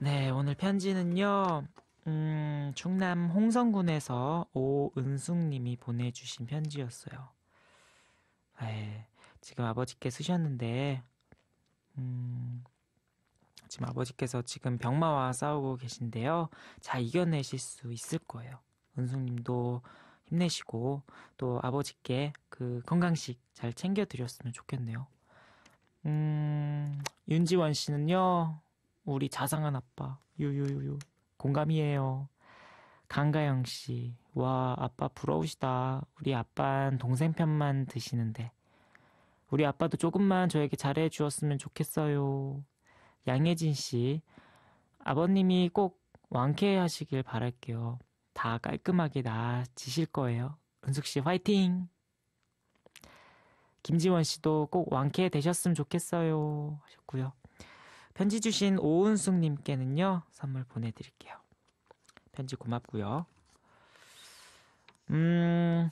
네, 오늘 편지는요. 음, 충남 홍성군에서 오은숙님이 보내주신 편지였어요. 네, 지금 아버지께 쓰셨는데, 음, 지금 아버지께서 지금 병마와 싸우고 계신데요. 잘 이겨내실 수 있을 거예요. 은숙님도 힘내시고 또 아버지께 그 건강식 잘 챙겨드렸으면 좋겠네요. 음, 윤지원 씨는요. 우리 자상한 아빠 유유유유 공감이에요. 강가영 씨, 와 아빠 부러우시다. 우리 아빠는 동생 편만 드시는데 우리 아빠도 조금만 저에게 잘해 주었으면 좋겠어요. 양혜진 씨, 아버님이 꼭 완쾌하시길 바랄게요. 다 깔끔하게 나아지실 거예요. 은숙 씨 화이팅! 김지원 씨도 꼭 완쾌 되셨으면 좋겠어요. 하셨고요. 편지 주신 오은숙님께는요, 선물 보내드릴게요. 편지 고맙고요. 음,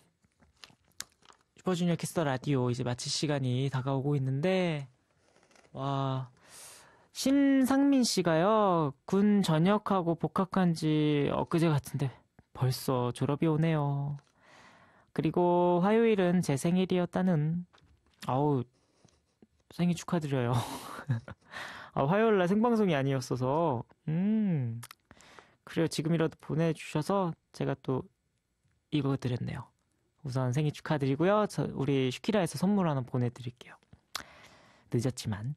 슈퍼주니어 키스터 라디오 이제 마칠 시간이 다가오고 있는데, 와, 심상민 씨가요, 군 전역하고 복학한 지 엊그제 같은데 벌써 졸업이 오네요. 그리고 화요일은 제 생일이었다는, 아우, 생일 축하드려요. 아, 화요일 날 생방송이 아니었어서 음. 그래요. 지금이라도 보내 주셔서 제가 또 읽어 드렸네요. 우선 생일 축하드리고요. 저 우리 슈키라에서 선물 하나 보내 드릴게요. 늦었지만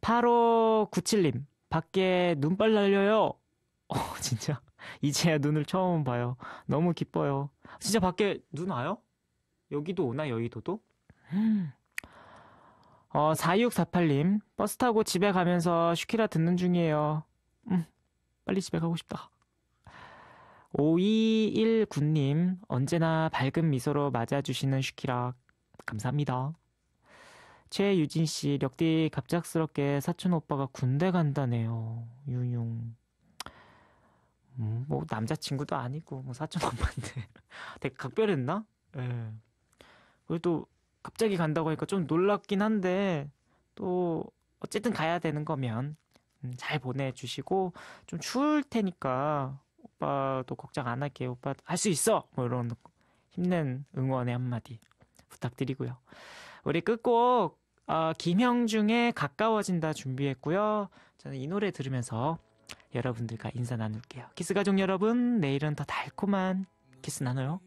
8597님 밖에 눈발 날려요. 어, 진짜 이제야 눈을 처음 봐요. 너무 기뻐요. 진짜 밖에 눈 와요? 여기도 오나 여의도도? 음. 어, 4648님, 버스 타고 집에 가면서 슈키라 듣는 중이에요. 음, 빨리 집에 가고 싶다. 5219님, 언제나 밝은 미소로 맞아주시는 슈키라, 감사합니다. 최유진씨, 력디 갑작스럽게 사촌 오빠가 군대 간다네요. 유융 음, 뭐, 남자친구도 아니고, 뭐, 사촌 오빠인데. 되게 각별했나? 예. 그리고 또, 갑자기 간다고 하니까 좀 놀랍긴 한데 또 어쨌든 가야 되는 거면 음, 잘 보내주시고 좀 추울 테니까 오빠도 걱정 안 할게 요 오빠 할 수 있어 뭐 이런 힘낸 응원의 한마디 부탁드리고요 우리 끝곡 어, 김형중의 가까워진다 준비했고요 저는 이 노래 들으면서 여러분들과 인사 나눌게요 키스 가족 여러분 내일은 더 달콤한 키스 나눠요.